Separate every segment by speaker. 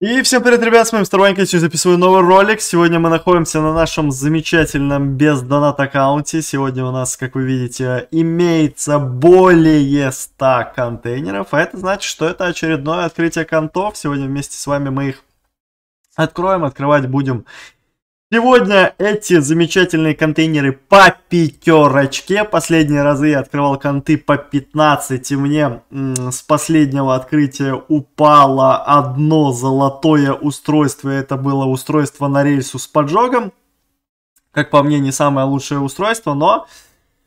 Speaker 1: И всем привет, ребят, с вами Мистер сегодня записываю новый ролик. Сегодня мы находимся на нашем замечательном без донат аккаунте. Сегодня у нас, как вы видите, имеется более 100 контейнеров. А это значит, что это очередное открытие контов. Сегодня вместе с вами мы их откроем, открывать будем Сегодня эти замечательные контейнеры по пятерочке. Последние разы я открывал конты по 15, и мне с последнего открытия упало одно золотое устройство. Это было устройство на рельсу с поджогом. Как по мне, не самое лучшее устройство, но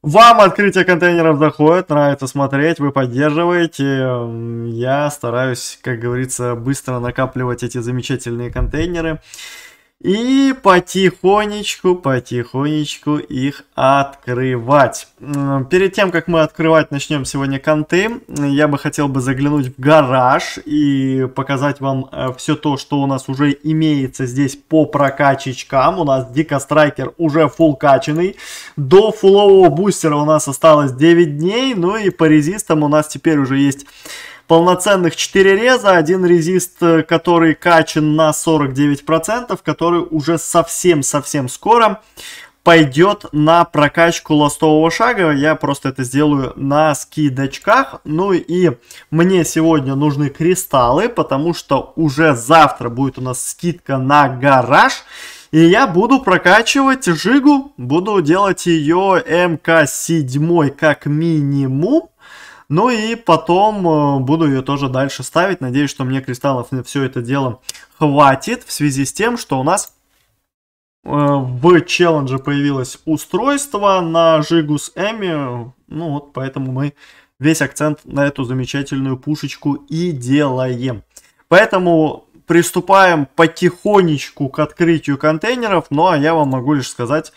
Speaker 1: вам открытие контейнеров заходит, нравится смотреть, вы поддерживаете. Я стараюсь, как говорится, быстро накапливать эти замечательные контейнеры и потихонечку, потихонечку их открывать. Перед тем, как мы открывать начнем сегодня конты, я бы хотел бы заглянуть в гараж и показать вам э, все то, что у нас уже имеется здесь по прокачечкам. У нас Дико Страйкер уже фул качанный. До фулового бустера у нас осталось 9 дней, ну и по резистам у нас теперь уже есть полноценных 4 реза, один резист, э, который качен на 49%, который уже совсем-совсем скоро пойдет на прокачку ластового шага. Я просто это сделаю на скидочках. Ну и мне сегодня нужны кристаллы, потому что уже завтра будет у нас скидка на гараж. И я буду прокачивать жигу, буду делать ее МК-7 как минимум. Ну и потом э, буду ее тоже дальше ставить. Надеюсь, что мне кристаллов на все это дело хватит в связи с тем, что у нас э, в челлендже появилось устройство на Жигус Эми. Ну вот, поэтому мы весь акцент на эту замечательную пушечку и делаем. Поэтому приступаем потихонечку к открытию контейнеров, ну а я вам могу лишь сказать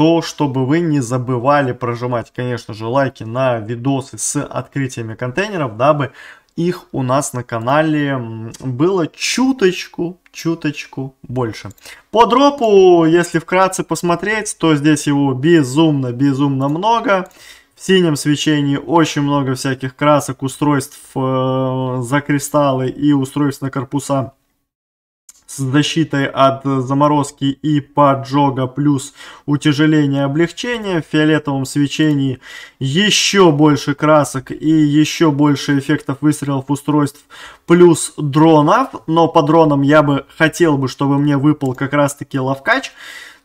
Speaker 1: то, чтобы вы не забывали прожимать, конечно же, лайки на видосы с открытиями контейнеров, дабы их у нас на канале было чуточку, чуточку больше. По дропу, если вкратце посмотреть, то здесь его безумно-безумно много. В синем свечении очень много всяких красок, устройств э, за кристаллы и устройств на корпусах с защитой от заморозки и поджога, плюс утяжеление облегчения в фиолетовом свечении, еще больше красок и еще больше эффектов выстрелов устройств, плюс дронов, но по дронам я бы хотел бы, чтобы мне выпал как раз таки ловкач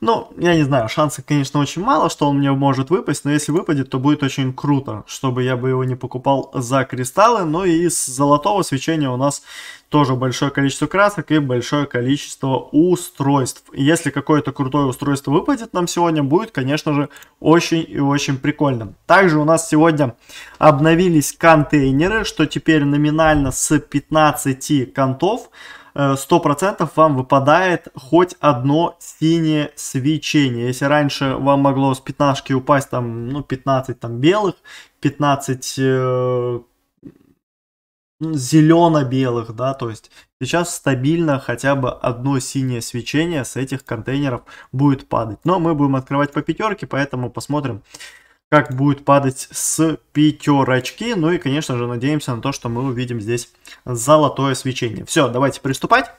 Speaker 1: ну, я не знаю, шансов, конечно, очень мало, что он мне может выпасть, но если выпадет, то будет очень круто, чтобы я бы его не покупал за кристаллы. Ну и с золотого свечения у нас тоже большое количество красок и большое количество устройств. Если какое-то крутое устройство выпадет нам сегодня, будет, конечно же, очень и очень прикольно. Также у нас сегодня обновились контейнеры, что теперь номинально с 15 контов 100% вам выпадает хоть одно синее свечение. Если раньше вам могло с 15 упасть там, ну, 15 там белых, 15 э, зелено-белых, да, то есть сейчас стабильно хотя бы одно синее свечение с этих контейнеров будет падать. Но мы будем открывать по пятерке, поэтому посмотрим, как будет падать с пятерочки. Ну и, конечно же, надеемся на то, что мы увидим здесь золотое свечение. Все, давайте приступать.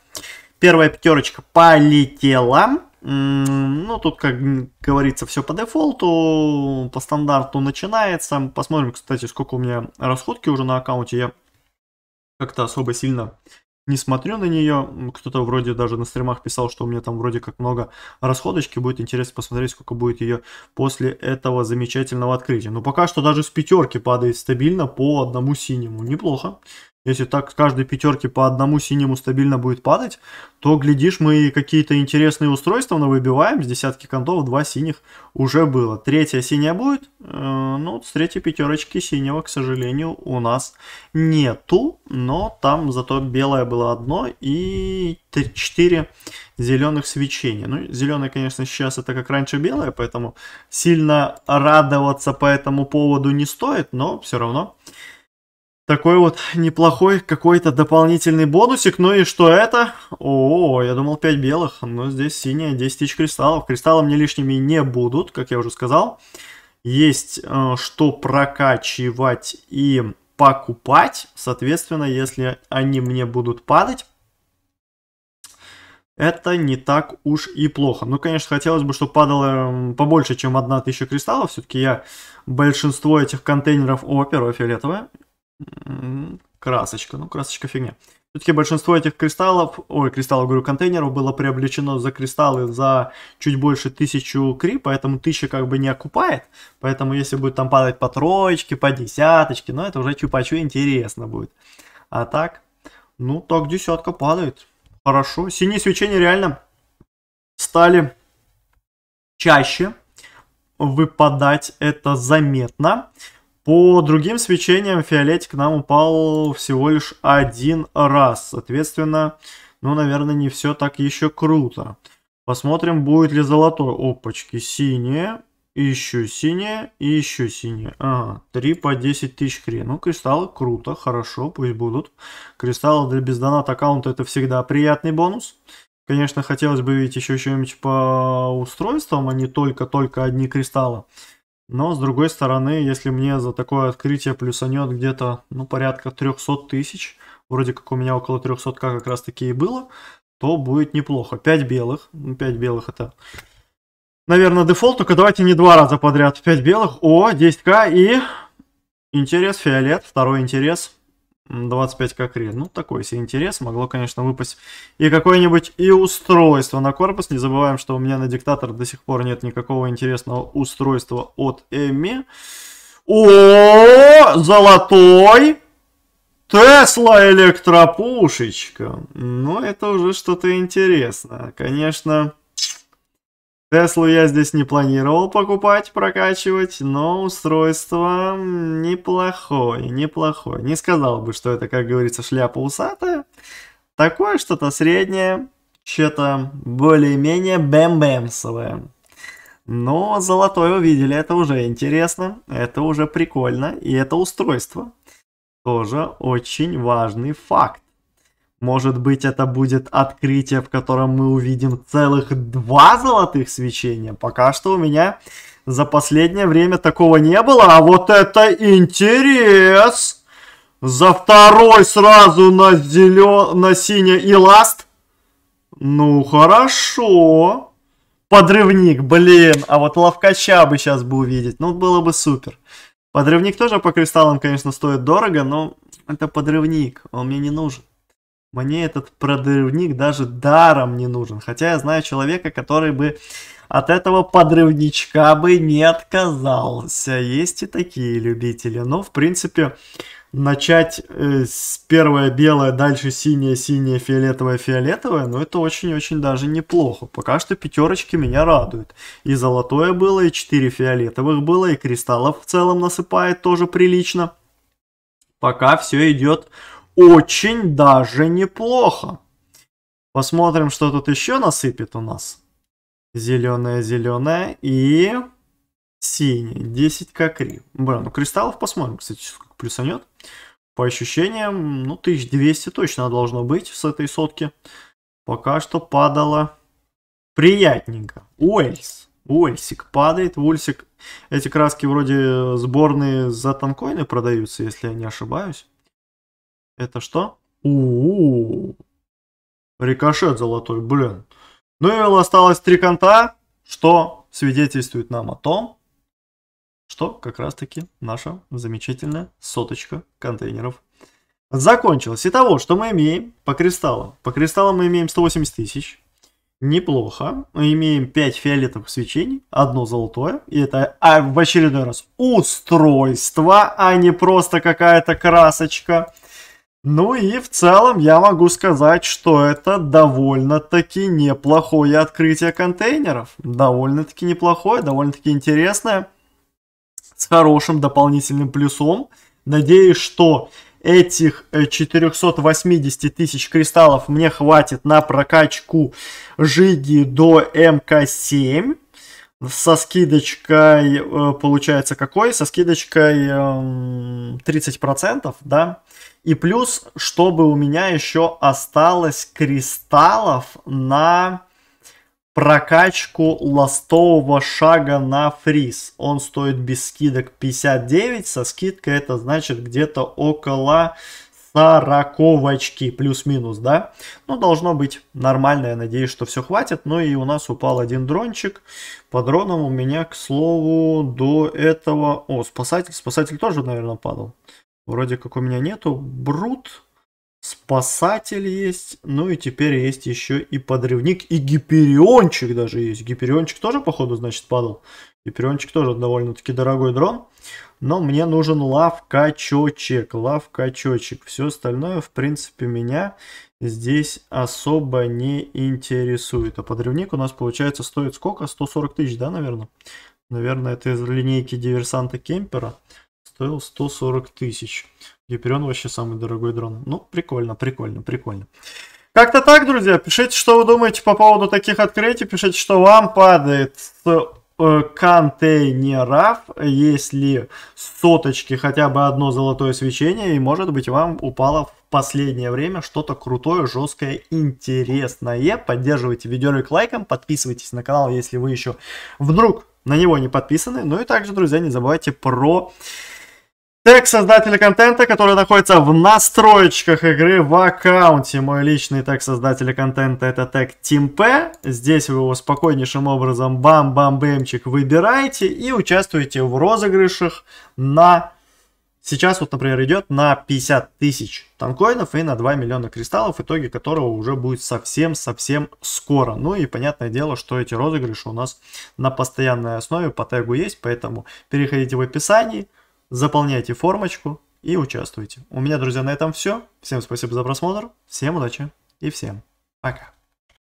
Speaker 1: Первая пятерочка полетела. Ну, тут, как говорится, все по дефолту, по стандарту начинается. Посмотрим, кстати, сколько у меня расходки уже на аккаунте. Я как-то особо сильно не смотрю на нее. Кто-то вроде даже на стримах писал, что у меня там вроде как много расходочки. Будет интересно посмотреть, сколько будет ее после этого замечательного открытия. Но пока что даже с пятерки падает стабильно по одному синему. Неплохо. Если так с каждой пятерки по одному синему стабильно будет падать, то, глядишь, мы какие-то интересные устройства но выбиваем. С десятки контов два синих уже было. Третья синяя будет. Э, ну, с третьей пятерочки синего, к сожалению, у нас нету. Но там зато белое было одно и четыре зеленых свечения. Ну, зеленое, конечно, сейчас это как раньше белое, поэтому сильно радоваться по этому поводу не стоит, но все равно такой вот неплохой какой-то дополнительный бонусик. Ну и что это? О, я думал 5 белых, но здесь синие, 10 тысяч кристаллов. Кристаллы мне лишними не будут, как я уже сказал. Есть э, что прокачивать и покупать. Соответственно, если они мне будут падать, это не так уж и плохо. Ну, конечно, хотелось бы, чтобы падало побольше, чем 1000 кристаллов. Все-таки я большинство этих контейнеров... О, перо фиолетовое. Красочка. Ну, красочка фигня. Все-таки большинство этих кристаллов, ой, кристаллов, говорю, контейнеров было приобречено за кристаллы за чуть больше тысячу кри, поэтому тысяча как бы не окупает. Поэтому если будет там падать по троечке, по десяточке, ну это уже чупачу интересно будет. А так, ну так десятка падает. Хорошо. Синие свечения реально стали чаще выпадать. Это заметно. По другим свечениям фиолетик нам упал всего лишь один раз. Соответственно, ну, наверное, не все так еще круто. Посмотрим, будет ли золотой. Опачки, синие, еще синие, и еще синие. А 3 по 10 тысяч кри. Ну, кристаллы, круто, хорошо, пусть будут. Кристаллы для бездонат аккаунта это всегда приятный бонус. Конечно, хотелось бы видеть еще что-нибудь по устройствам, а не только-только одни кристаллы. Но, с другой стороны, если мне за такое открытие плюсанет где-то, ну, порядка 300 тысяч, вроде как у меня около 300к как раз таки и было, то будет неплохо. 5 белых, 5 ну, белых это, наверное, дефолт, только давайте не два раза подряд, 5 белых, о, 10к и интерес фиолет, второй интерес, 25 как ред. Ну, такой себе интерес. Могло, конечно, выпасть и какое-нибудь и устройство на корпус. Не забываем, что у меня на диктатор до сих пор нет никакого интересного устройства от Эми. О, золотой! Тесла электропушечка. Ну, это уже что-то интересное. Конечно, Теслу я здесь не планировал покупать, прокачивать, но устройство неплохое, неплохое. Не сказал бы, что это, как говорится, шляпа усатая. Такое что-то среднее, что-то более-менее бэм-бэмсовое. Но золотое увидели, это уже интересно, это уже прикольно, и это устройство. Тоже очень важный факт. Может быть, это будет открытие, в котором мы увидим целых два золотых свечения. Пока что у меня за последнее время такого не было. А вот это интерес! За второй сразу на, зелен... на синий и ласт. Ну, хорошо. Подрывник, блин. А вот ловкача бы сейчас бы увидеть. Ну, было бы супер. Подрывник тоже по кристаллам, конечно, стоит дорого, но это подрывник. Он мне не нужен. Мне этот подрывник даже даром не нужен. Хотя я знаю человека, который бы от этого подрывничка бы не отказался. Есть и такие любители. Но, ну, в принципе, начать э, с первое белое, дальше синее, синее, фиолетовое, фиолетовое, ну это очень-очень даже неплохо. Пока что пятерочки меня радуют. И золотое было, и 4 фиолетовых было, и кристаллов в целом насыпает тоже прилично. Пока все идет очень даже неплохо. Посмотрим, что тут еще насыпет у нас. зеленое зеленое и синий. 10 кокри. Блин, ну кристаллов посмотрим, кстати, сколько плюсанет. По ощущениям, ну 1200 точно должно быть с этой сотки. Пока что падало приятненько. Уэльс. Уэльсик падает. Уэльсик. Эти краски вроде сборные за танкоины продаются, если я не ошибаюсь. Это что? У, -у, -у. Рикошет золотой, блин. Ну и осталось три конта, что свидетельствует нам о том, что как раз таки наша замечательная соточка контейнеров закончилась. Итого, что мы имеем по кристаллам? По кристаллам мы имеем 180 тысяч. Неплохо. Мы имеем 5 фиолетовых свечений, одно золотое. И это а в очередной раз устройство, а не просто какая-то красочка. Ну и в целом я могу сказать, что это довольно-таки неплохое открытие контейнеров. Довольно-таки неплохое, довольно-таки интересное. С хорошим дополнительным плюсом. Надеюсь, что этих 480 э, тысяч кристаллов мне хватит на прокачку Жиги до МК-7. Со скидочкой, э, получается, какой? Со скидочкой 30%, эм, да? И плюс, чтобы у меня еще осталось кристаллов на прокачку ластового шага на фриз. Он стоит без скидок 59, со скидкой это значит где-то около 40 очки плюс-минус, да? Ну, должно быть нормально, я надеюсь, что все хватит. Ну и у нас упал один дрончик. По дронам у меня, к слову, до этого... О, спасатель, спасатель тоже, наверное, падал. Вроде как у меня нету. Брут, спасатель есть. Ну и теперь есть еще и подрывник, и гипериончик даже есть. Гипериончик тоже, походу, значит, падал. Гипериончик тоже довольно-таки дорогой дрон. Но мне нужен лавкачочек, лавкачочек. Все остальное, в принципе, меня здесь особо не интересует. А подрывник у нас, получается, стоит сколько? 140 тысяч, да, наверное? Наверное, это из линейки диверсанта Кемпера стоил 140 тысяч. Гиперион вообще самый дорогой дрон. Ну, прикольно, прикольно, прикольно. Как-то так, друзья. Пишите, что вы думаете по поводу таких открытий. Пишите, что вам падает с э, контейнеров, если соточки хотя бы одно золотое свечение, и может быть вам упало в последнее время что-то крутое, жесткое, интересное. Поддерживайте видеоролик лайком, подписывайтесь на канал, если вы еще вдруг на него не подписаны. Ну и также, друзья, не забывайте про Тег создателя контента, который находится в настройках игры в аккаунте. Мой личный тег создателя контента это тег TeamP. Здесь вы его спокойнейшим образом бам-бам-бэмчик выбираете и участвуете в розыгрышах на... Сейчас вот, например, идет на 50 тысяч танкоинов и на 2 миллиона кристаллов, В итоге которого уже будет совсем-совсем скоро. Ну и понятное дело, что эти розыгрыши у нас на постоянной основе по тегу есть, поэтому переходите в описание заполняйте формочку и участвуйте. У меня, друзья, на этом все. Всем спасибо за просмотр, всем удачи и всем пока.